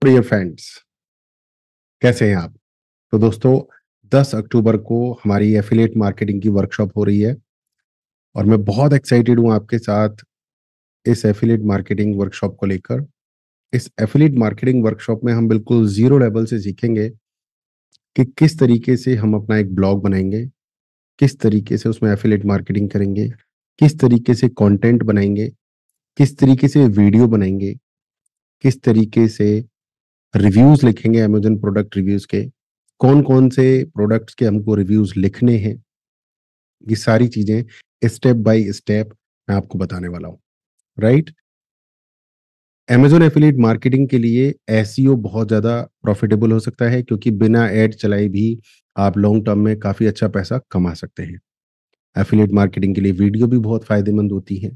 प्रिय फ्रेंड्स कैसे हैं आप तो दोस्तों 10 अक्टूबर को हमारी एफिलेट मार्केटिंग की वर्कशॉप हो रही है और मैं बहुत एक्साइटेड हूं आपके साथ इस एफिलेट मार्केटिंग वर्कशॉप को लेकर इस एफिलेट मार्केटिंग वर्कशॉप में हम बिल्कुल जीरो लेवल से सीखेंगे कि किस तरीके से हम अपना एक ब्लॉग बनाएंगे किस तरीके से उसमें एफिलेट मार्केटिंग करेंगे किस तरीके से कंटेंट बनाएंगे किस तरीके से वीडियो बनाएंगे किस तरीके से रिव्यूज लिखेंगे अमेजोन प्रोडक्ट रिव्यूज के कौन कौन से प्रोडक्ट्स के हमको रिव्यूज लिखने हैं ये सारी चीजें स्टेप बाय स्टेप मैं आपको बताने वाला हूँ राइट एमेजोन एफिलेट मार्केटिंग के लिए एस e बहुत ज़्यादा प्रॉफिटेबल हो सकता है क्योंकि बिना एड चलाए भी आप लॉन्ग टर्म में काफ़ी अच्छा पैसा कमा सकते हैं एफिलेट मार्केटिंग के लिए वीडियो भी बहुत फायदेमंद होती है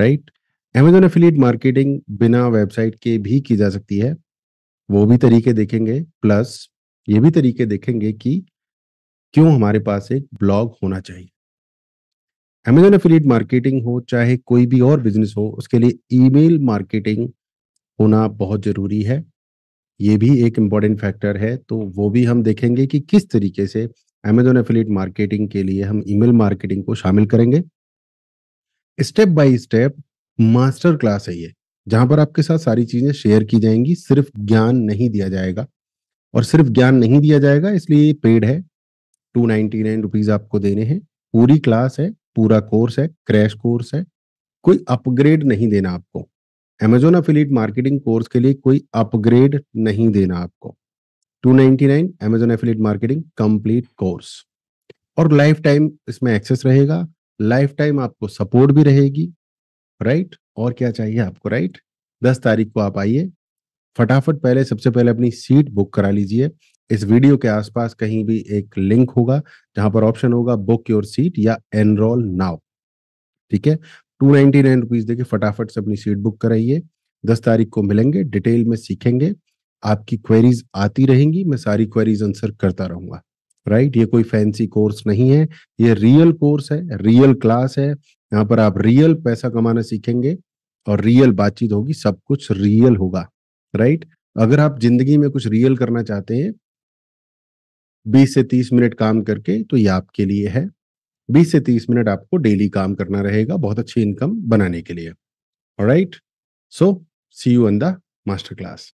राइट एमेजोन एफिलेट मार्केटिंग बिना वेबसाइट के भी की जा सकती है वो भी तरीके देखेंगे प्लस ये भी तरीके देखेंगे कि क्यों हमारे पास एक ब्लॉग होना चाहिए अमेजोन एफिलिएट मार्केटिंग हो चाहे कोई भी और बिजनेस हो उसके लिए ईमेल मार्केटिंग होना बहुत ज़रूरी है ये भी एक इम्पॉर्टेंट फैक्टर है तो वो भी हम देखेंगे कि किस तरीके से अमेजोन एफिलिएट मार्केटिंग के लिए हम ईमेल मार्केटिंग को शामिल करेंगे step by step master class है ये जहां पर आपके साथ सारी चीजें शेयर की जाएंगी सिर्फ ज्ञान नहीं दिया जाएगा और सिर्फ ज्ञान नहीं दिया जाएगा इसलिए पेड है टू नाइनटी नाइन रुपीज आपको देने हैं पूरी क्लास है पूरा कोर्स है क्रैश कोर्स है कोई अपग्रेड नहीं देना आपको एमेजोन अफिलेट मार्केटिंग कोर्स के लिए कोई अपग्रेड नहीं देना आपको 299 Amazon affiliate marketing complete course और लाइफ टाइम इसमें एक्सेस रहेगा लाइफ टाइम आपको सपोर्ट भी रहेगी राइट और क्या चाहिए आपको राइट दस तारीख को आप आइए फटाफट पहले सबसे पहले अपनी सीट बुक करा लीजिए इस वीडियो के आसपास कहीं भी एक लिंक होगा जहां पर ऑप्शन होगा बुक योर सीट या एनरोल नाउ ठीक है टू नाइनटी नाइन रुपीज देखिए फटाफट से अपनी सीट बुक कराइए दस तारीख को मिलेंगे डिटेल में सीखेंगे आपकी क्वेरीज आती रहेंगी मैं सारी क्वेरीज आंसर करता रहूंगा राइट ये कोई फैंसी कोर्स नहीं है ये रियल कोर्स है रियल क्लास है यहाँ पर आप रियल पैसा कमाना सीखेंगे और रियल बातचीत होगी सब कुछ रियल होगा राइट अगर आप जिंदगी में कुछ रियल करना चाहते हैं 20 से 30 मिनट काम करके तो ये आपके लिए है 20 से 30 मिनट आपको डेली काम करना रहेगा बहुत अच्छी इनकम बनाने के लिए right so see you in the master class